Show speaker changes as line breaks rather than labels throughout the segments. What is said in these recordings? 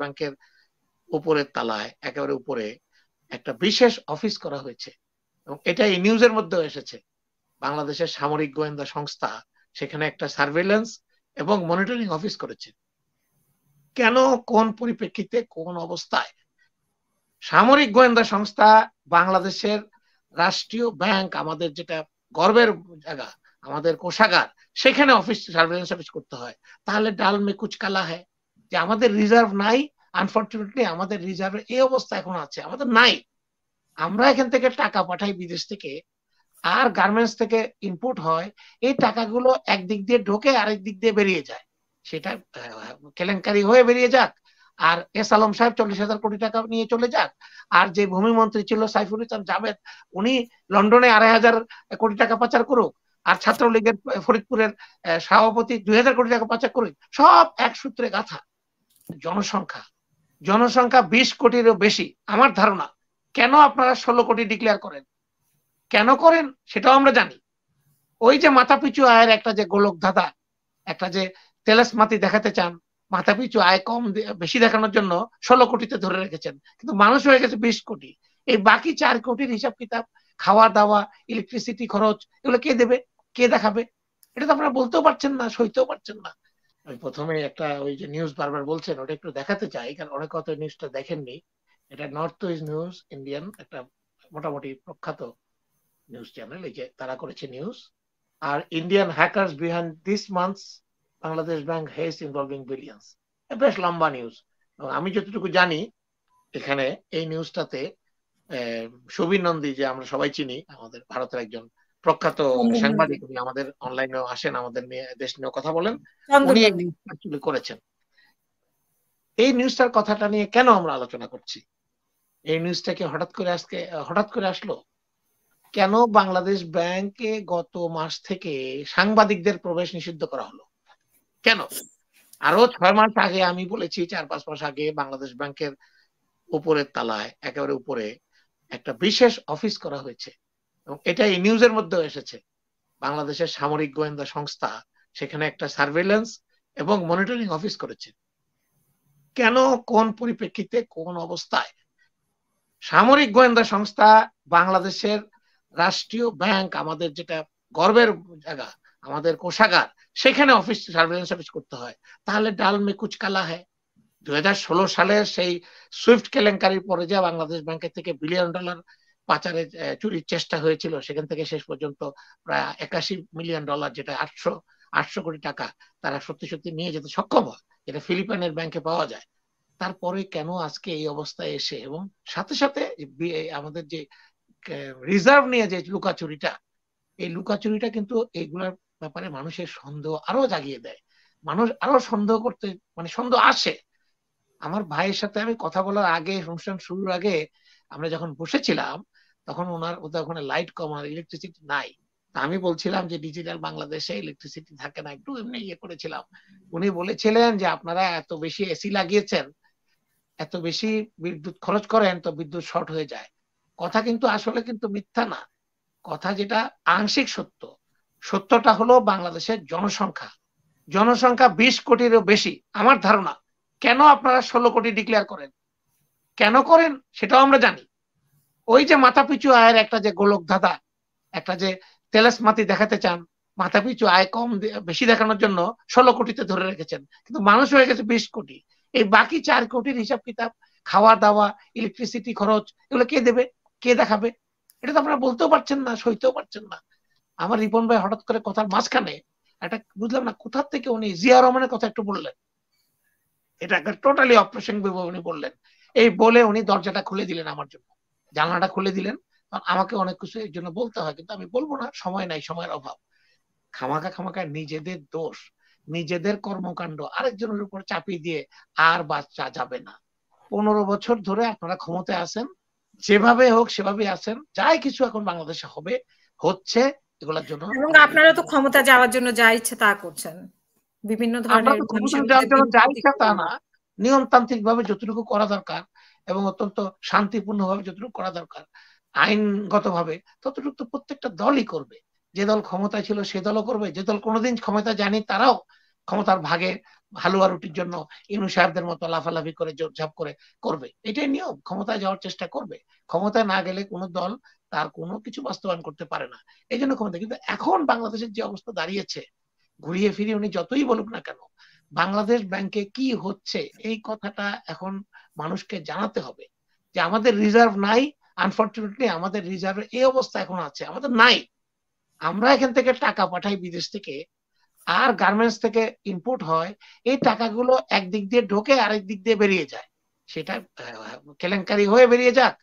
ব্যাংকের উপরের তালায় একেবারে উপরে একটা বিশেষ অফিস করা হয়েছে এবং এটা এই নিউজের মধ্যেও এসেছে বাংলাদেশের সামরিক গোয়েন্দা সংস্থা সেখানে একটা সার্ভেলেন্স এবং মনিটরিং অফিস করেছে কেন কোন পরিপ্রেক্ষিতে কোন অবস্থায় সামরিক গোয়েন্দা সংস্থা বাংলাদেশের রাষ্ট্রীয় ব্যাংক আমাদের যেটা গর্বের জায়গা আমাদের কোষাগার সেখানে অফিস সার্ভেলেন্স অফিস করতে হয় তাহলে ডাল মে কুচ কালা হ্যায় যে আমাদের রিজার্ভ নাই আনফর্চুনেটলি আমাদের রিজার্ভ এই অবস্থা এখন আছে আমাদের নাই আমরা এখান থেকে টাকা পাঠাই বিদেশ থেকে আর গার্মেন্টস থেকে ইনপুট হয় এই টাকাগুলো একদিক দিয়ে ঢোকে আরেক দিক দিয়ে বেরিয়ে যায় সেটা কেলেঙ্কারি হয়ে বেরিয়ে যাক আর এস আলম সাহেব চল্লিশ হাজার কোটি টাকা নিয়ে চলে যাক আর যে ভূমি মন্ত্রী ছিল সাইফুল ইসলাম জাভেদ উনি লন্ডনে আড়াই হাজার কোটি টাকা পাচার করুক আর ছাত্রলীগের ফরিদপুরের সভাপতি দুই হাজার কোটি টাকা পাচার করুক সব এক সূত্রে গাথা জনসংখ্যা জনসংখ্যা বিশ কোটিরও বেশি আমার ধারণা কেন আপনারা ষোলো কোটি ডিক্লেয়ার করেন কেন করেন সেটাও আমরা জানি ওই যে মাথা পিছু আয়ের একটা যে গোলক ধাঁধা একটা যে তেলাস মাতি দেখাতে চান মাথা পিছু আয় কম বেশি দেখানোর জন্য ষোলো কোটিতে ধরে রেখেছেন কিন্তু মানুষ হয়ে গেছে বিশ কোটি এই বাকি চার কোটির হিসাব কিতাব খাওয়া দাওয়া ইলেকট্রিসিটি খরচ এগুলো কে দেবে কে দেখাবে এটা তো আপনারা বলতেও পারছেন না সইতেও পারছেন না আমি প্রথমে একটা ওই যে নিউজ বারবার বলছেন ওটা একটু দেখাতে চাই কারণ অনেক কত নিউজটা দেখেননি এটা নর্থ ইস্ট নিউজ ইন্ডিয়ান একটা মোটামুটি প্রখ্যাত নিউজ চ্যানেল এই যে তারা করেছে news are Indian hackers behind this months Bangladesh bank heist involving billions বেশ লম্বা নিউজ এবং আমি যতটুকু জানি এখানে এই নিউজটাতে সুবীর নন্দী যে আমরা সবাই চিনি আমাদের ভারতের একজন প্রখ্যাত সাংবাদিক উনি আমাদের অনলাইনে আসেন আমাদের দেশ নিয়ে কথা বলেন উনি অ্যাকচুয়ালি করেছেন এই নিউজটার কথাটা নিয়ে কেন আমরা আলোচনা করছি এই নিউজটা কি হঠাৎ করে আজকে হঠাৎ করে আসলো কেন বাংলাদেশ ব্যাংকে গত মাস থেকে সাংবাদিকদের প্রবেশ নিষিদ্ধ করা হলো কেন আরো ছয় মাস আগে আমি বলেছি চার পাঁচ মাস আগে বাংলাদেশ ব্যাংকের উপরের তালায় একেবারে উপরে একটা বিশেষ অফিস করা হয়েছে এবং এটা এই নিউজের মধ্যেও এসেছে বাংলাদেশের সামরিক গোয়েন্দা সংস্থা সেখানে একটা সার্ভেলেন্স এবং মনিটরিং অফিস করেছে কেন কোন পরিপ্রেক্ষিতে কোন অবস্থায় সামরিক গোয়েন্দা সংস্থা বাংলাদেশের রাষ্ট্রীয় ব্যাংক আমাদের যেটা গর্বের জায়গা আমাদের কোষাগার সেখানে অফিস সার্ভেলেন্স অফিস করতে হয় তাহলে ডাল মে কুচ কালা হ্যায় দুই সালে সেই সুইফট কেলেঙ্কারির পরে যা বাংলাদেশ ব্যাংকের থেকে বিলিয়ন ডলার পাচারের চুরির চেষ্টা হয়েছিল সেখান থেকে শেষ পর্যন্ত প্রায় একাশি মিলিয়ন ডলার যেটা আটশো আটশো কোটি টাকা তারা সত্যি সত্যি নিয়ে যেতে সক্ষম হয় যেটা ফিলিপাইনের ব্যাংকে পাওয়া যায় তারপরে কেন আজকে এই অবস্থায় এসে এবং সাথে সাথে আমাদের যে রিজার্ভ নিয়ে যে লুকা চুরিটা এই লুকা চুরিটা কিন্তু এইগুলার ব্যাপারে মানুষের সন্দেহ আরো জাগিয়ে দেয় মানুষ আরো সন্দেহ করতে মানে সন্দেহ আসে আমার ভাইয়ের সাথে আমি কথা বলার আগে অনুষ্ঠান শুরুর আগে আমরা যখন বসেছিলাম তখন ওনার ওদের ওখানে লাইট কম আর ইলেকট্রিসিটি নাই আমি বলছিলাম যে ডিজিটাল বাংলাদেশে ইলেকট্রিসিটি থাকে না একটু এমনি ইয়ে করেছিলাম উনি বলেছিলেন যে আপনারা এত বেশি এসি লাগিয়েছেন এত বেশি বিদ্যুৎ খরচ করেন তো বিদ্যুৎ শর্ট হয়ে যায় কথা কিন্তু আসলে কিন্তু মিথ্যা না কথা যেটা আংশিক সত্য সত্যটা হলো বাংলাদেশের জনসংখ্যা জনসংখ্যা বিশ কোটিরও বেশি আমার ধারণা কেন আপনারা ষোলো কোটি ডিক্লেয়ার করেন কেন করেন সেটাও আমরা জানি ওই যে মাথা পিছু আয়ের একটা যে গোলক ধাঁধা একটা যে মাতি দেখাতে চান মাথা পিছু আয় কম বেশি দেখানোর জন্য ষোলো কোটিতে ধরে রেখেছেন কিন্তু মানুষ হয়ে গেছে বিশ কোটি এই বাকি চার কোটির হিসাব কিতাব খাওয়া দাওয়া ইলেকট্রিসিটি খরচ এগুলো কে দেবে কে দেখাবে এটা তো আপনারা বলতেও পারছেন না সইতেও পারছেন না আমার রিপন ভাই হঠাৎ করে কথার মাঝখানে একটা বুঝলাম না কোথার থেকে উনি জিয়া রহমানের কথা একটু বললেন এটা একটা টোটালি অপ্রসঙ্গ উনি বললেন এই বলে উনি দরজাটা খুলে দিলেন আমার জন্য জানলাটা খুলে দিলেন আমাকে অনেক কিছু এর জন্য বলতে হয় কিন্তু আমি বলবো না সময় নাই সময়ের অভাব খামাকা খামাকা নিজেদের দোষ নিজেদের কর্মকাণ্ড আরেকজনের উপর চাপিয়ে দিয়ে আর বাচ্চা যাবে না পনেরো বছর ধরে আপনারা ক্ষমতায় আছেন যেভাবে হোক সেভাবে আছেন যাই কিছু এখন বাংলাদেশে হবে হচ্ছে এগুলোর জন্য এবং আপনারা তো ক্ষমতা যাওয়ার জন্য যা ইচ্ছে তা করছেন বিভিন্ন ধরনের ক্ষমতা যাওয়ার জন্য যা ইচ্ছা তা না নিয়মতান্ত্রিক ভাবে যতটুকু করা দরকার এবং অত্যন্ত শান্তিপূর্ণ ভাবে যতটুকু করা দরকার আইনগত ভাবে ততটুকু তো প্রত্যেকটা দলই করবে যে দল ক্ষমতায় ছিল সে দলও করবে যে দল কোনোদিন ক্ষমতা জানি তারাও ক্ষমতার ভাগে হালুয়া রুটির জন্য ইনু সাহেবদের মতো লাফালাফি করে জোরঝাপ করে করবে এটাই নিয়ম ক্ষমতায় যাওয়ার চেষ্টা করবে ক্ষমতায় না গেলে কোনো দল তার কোনো কিছু বাস্তবায়ন করতে পারে না এই জন্য ক্ষমতা কিন্তু এখন বাংলাদেশের যে অবস্থা দাঁড়িয়েছে ঘুরিয়ে ফিরিয়ে উনি যতই বলুক না কেন বাংলাদেশ ব্যাংকে কি হচ্ছে এই কথাটা এখন মানুষকে জানাতে হবে যে আমাদের রিজার্ভ নাই আনফর্চুনেটলি আমাদের রিজার্ভ এই অবস্থা এখন আছে আমাদের নাই আমরা এখান থেকে টাকা পাঠাই বিদেশ থেকে আর গার্মেন্টস থেকে ইনপুট হয় এই টাকাগুলো একদিক দিয়ে ঢোকে আরেক দিক দিয়ে বেরিয়ে যায় সেটা কেলেঙ্কারি হয়ে বেরিয়ে যাক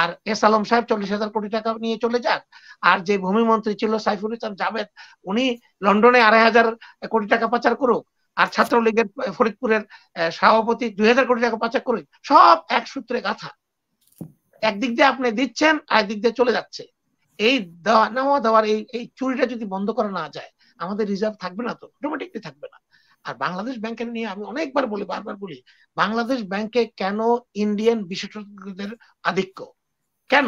আর এস আলম সাহেব চল্লিশ হাজার কোটি টাকা নিয়ে চলে যাক আর যে ভূমি মন্ত্রী ছিল সাইফুল ইসলাম জাভেদ উনি লন্ডনে আড়াই হাজার কোটি টাকা পাচার করুক আর ছাত্রলীগের ফরিদপুরের সভাপতি দুই হাজার কোটি টাকা পাচার করে সব এক সূত্রে গাথা একদিক দিয়ে আপনি দিচ্ছেন আর দিক দিয়ে চলে যাচ্ছে এই দেওয়া নেওয়া দেওয়ার এই এই চুরিটা যদি বন্ধ করা না যায় আমাদের রিজার্ভ থাকবে না তো অটোমেটিকলি থাকবে না আর বাংলাদেশ ব্যাংকের নিয়ে আমি অনেকবার বলি বারবার বলি বাংলাদেশ ব্যাংকে কেন ইন্ডিয়ান বিশেষজ্ঞদের আধিক্য কেন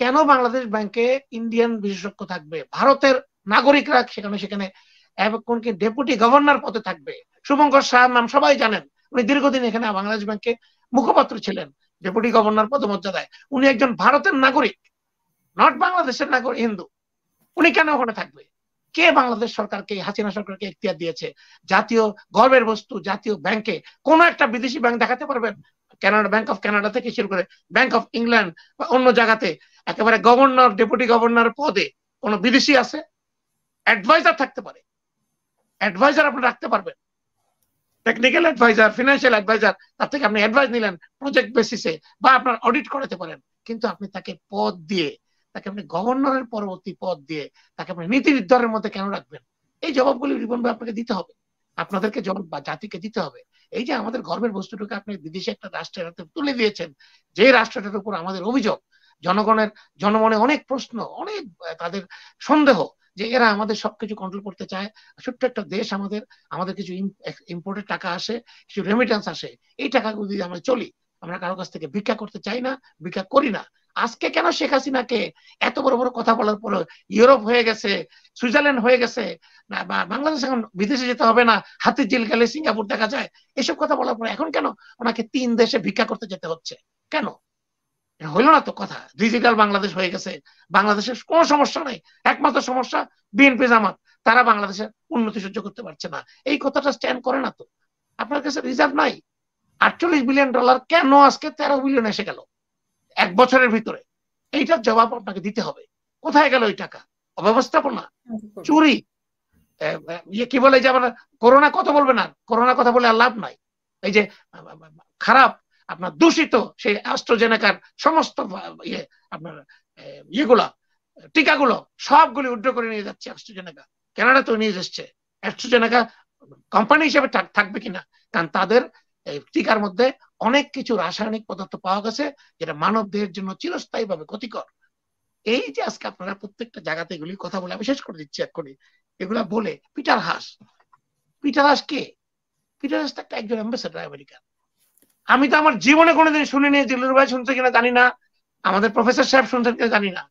কেন বাংলাদেশ ব্যাংকে ইন্ডিয়ান বিশেষজ্ঞ থাকবে ভারতের নাগরিকরা সেখানে সেখানে এবং কোনকে ডেপুটি গভর্নর পদে থাকবে শুভঙ্কর শাহ নাম সবাই জানেন উনি দীর্ঘদিন এখানে বাংলাদেশ ব্যাংকে মুখপাত্র ছিলেন ডেপুটি গভর্নর পদমর্যাদায় উনি একজন ভারতের নাগরিক নট বাংলাদেশের নাগরিক হিন্দু উনি কেন ওখানে থাকবে কে বাংলাদেশ সরকারকে হাসিনা সরকারকে ইতিহাস দিয়েছে জাতীয় গর্বের বস্তু জাতীয় ব্যাংকে কোন একটা বিদেশি ব্যাংক দেখাতে পারবেন কানাডা ব্যাংক অফ কানাডা থেকে শুরু করে ব্যাংক অফ ইংল্যান্ড বা অন্য জায়গাতে একেবারে গভর্নর ডেপুটি গভর্নর পদে কোনো বিদেশি আছে অ্যাডভাইজার থাকতে পারে অ্যাডভাইজার আপনি রাখতে পারবেন টেকনিক্যাল অ্যাডভাইজার ফিনান্সিয়াল অ্যাডভাইজার তার থেকে আপনি অ্যাডভাইস নিলেন প্রজেক্ট বেসিসে বা আপনার অডিট করাতে পারেন কিন্তু আপনি তাকে পদ দিয়ে তাকে আপনি গভর্নরের পরবর্তী পদ দিয়ে তাকে আপনি নীতি নির্ধারণের মধ্যে কেন রাখবেন এই জবাবগুলি রিপন ভাই আপনাকে দিতে হবে আপনাদেরকে জবাব বা জাতিকে দিতে হবে এই যে আমাদের গর্বের বস্তুটাকে আপনি বিদেশে একটা রাষ্ট্রের হাতে তুলে দিয়েছেন যে রাষ্ট্রটার উপর আমাদের অভিযোগ জনগণের জনমনে অনেক প্রশ্ন অনেক তাদের সন্দেহ যে এরা আমাদের সবকিছু কন্ট্রোল করতে চায় ছোট্ট একটা দেশ আমাদের আমাদের কিছু ইম্পোর্টের টাকা আসে কিছু রেমিটেন্স আসে এই টাকাগুলো যদি আমরা চলি আমরা কারো কাছ থেকে ভিক্ষা করতে চাই না ভিক্ষা করি না আজকে কেন শেখ হাসিনাকে এত বড় বড় কথা বলার পর ইউরোপ হয়ে গেছে সুইজারল্যান্ড হয়ে গেছে না বাংলাদেশ এখন বিদেশে যেতে হবে না হাতে জেল গেলে সিঙ্গাপুর দেখা যায় এসব কথা বলার পর এখন কেন ওনাকে তিন দেশে ভিক্ষা করতে যেতে হচ্ছে কেন হইল না তো কথা ডিজিটাল বাংলাদেশ হয়ে গেছে বাংলাদেশের কোন সমস্যা নাই একমাত্র সমস্যা বিএনপি জামাত তারা বাংলাদেশের উন্নতি সহ্য করতে পারছে না এই কথাটা স্ট্যান্ড করে না তো আপনার কাছে রিজার্ভ নাই আটচল্লিশ বিলিয়ন ডলার কেন আজকে তেরো বিলিয়ন এসে গেল এক বছরের ভিতরে এইটার জবাব আপনাকে দিতে হবে কোথায় গেল ওই টাকা অব্যবস্থাপনা চুরি ইয়ে কি বলে যে করোনা কথা বলবে না করোনা কথা বলে আর লাভ নাই এই যে খারাপ আপনার দূষিত সেই অ্যাস্ট্রোজেনেকার সমস্ত ইয়ে আপনার ইয়েগুলা টিকাগুলো সবগুলি উড্ড করে নিয়ে যাচ্ছে অ্যাস্ট্রোজেনেকা তো নিয়ে যাচ্ছে অ্যাস্ট্রোজেনেকা কোম্পানি হিসেবে থাকবে কিনা কারণ তাদের টিকার মধ্যে অনেক কিছু রাসায়নিক পদার্থ পাওয়া গেছে যেটা মানব দেহের জন্য চিরস্থায়ী ভাবে ক্ষতিকর এই যে আজকে আপনারা প্রত্যেকটা জায়গাতে এগুলি কথা বলে আমি শেষ করে দিচ্ছি এক্ষুনি এগুলা বলে পিটার হাস পিটার হাস কে পিটার হাস তো একটা একজন অ্যাম্বাসেডার আমেরিকান আমি তো আমার জীবনে কোনোদিন শুনিনি জিল্লুর ভাই শুনছে কিনা জানি না আমাদের প্রফেসর সাহেব শুনছেন কিনা জানি না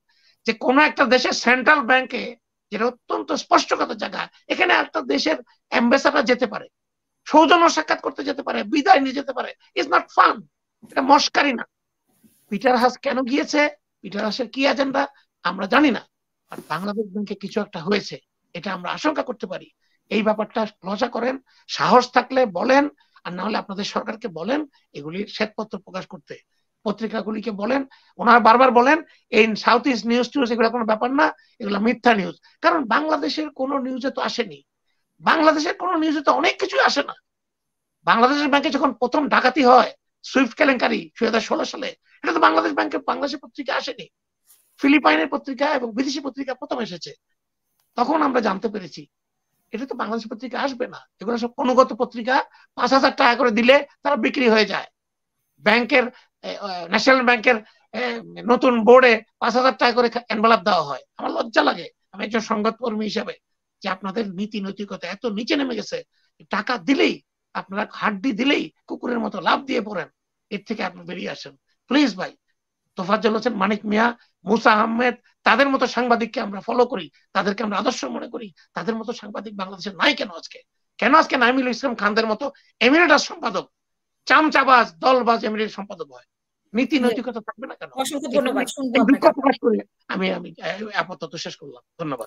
যে কোনো একটা দেশের সেন্ট্রাল ব্যাংকে যেটা অত্যন্ত স্পষ্ট কথা জায়গা এখানে একটা দেশের অ্যাম্বাসাডার যেতে পারে সৌজন্য সাক্ষাৎ করতে যেতে পারে বিদায় নিয়ে যেতে পারে ইজ নট ফান এটা মস্কারি না পিটার হাস কেন গিয়েছে পিটার হাসের কি এজেন্ডা আমরা জানি না আর বাংলাদেশ ব্যাংকে কিছু একটা হয়েছে এটা আমরা আশঙ্কা করতে পারি এই ব্যাপারটা লজা করেন সাহস থাকলে বলেন আর না হলে আপনাদের সরকারকে বলেন এগুলি শ্বেতপত্র প্রকাশ করতে পত্রিকাগুলিকে বলেন ওনারা বারবার বলেন এই সাউথ ইস্ট নিউজ টিউজ এগুলো কোনো ব্যাপার না এগুলো মিথ্যা নিউজ কারণ বাংলাদেশের কোনো নিউজে তো আসেনি বাংলাদেশের কোনো নিউজে তো অনেক কিছুই আসে না বাংলাদেশের ব্যাংকে যখন প্রথম ডাকাতি হয় সুইফট কেলেঙ্কারি দুই হাজার ষোলো সালে এটা তো বাংলাদেশ ব্যাংকের বাংলাদেশের পত্রিকা আসেনি ফিলিপাইনের পত্রিকা এবং বিদেশি পত্রিকা প্রথম এসেছে তখন আমরা জানতে পেরেছি এটা তো বাংলাদেশ পত্রিকা আসবে না এগুলো সব অনুগত পত্রিকা পাঁচ হাজার টাকা করে দিলে তারা বিক্রি হয়ে যায় ব্যাংকের ন্যাশনাল ব্যাংকের নতুন বোর্ডে পাঁচ হাজার টাকা করে এনভেলাপ দেওয়া হয় আমার লজ্জা লাগে আমি একজন সংবাদ কর্মী হিসাবে যে আপনাদের নীতি নৈতিকতা এত নিচে নেমে গেছে টাকা দিলেই আপনারা হাড্ডি দিলেই কুকুরের মতো লাভ দিয়ে পড়েন এর থেকে আপনি বেরিয়ে আসেন প্লিজ ভাই তোফাজ্জল হোসেন মানিক মিয়া মুসা আহমেদ তাদের মতো সাংবাদিককে আমরা ফলো করি তাদেরকে আমরা আদর্শ মনে করি তাদের মতো সাংবাদিক বাংলাদেশে নাই কেন আজকে কেন আজকে নাইমুল ইসলাম খানদের মতো এমিরেটার সম্পাদক চামচাবাজ দলবাজ এমিরেট সম্পাদক হয় নীতি হ্যাঁ। নৈতিকতা থাকবে না কেন আমি আমি আপাতত শেষ করলাম ধন্যবাদ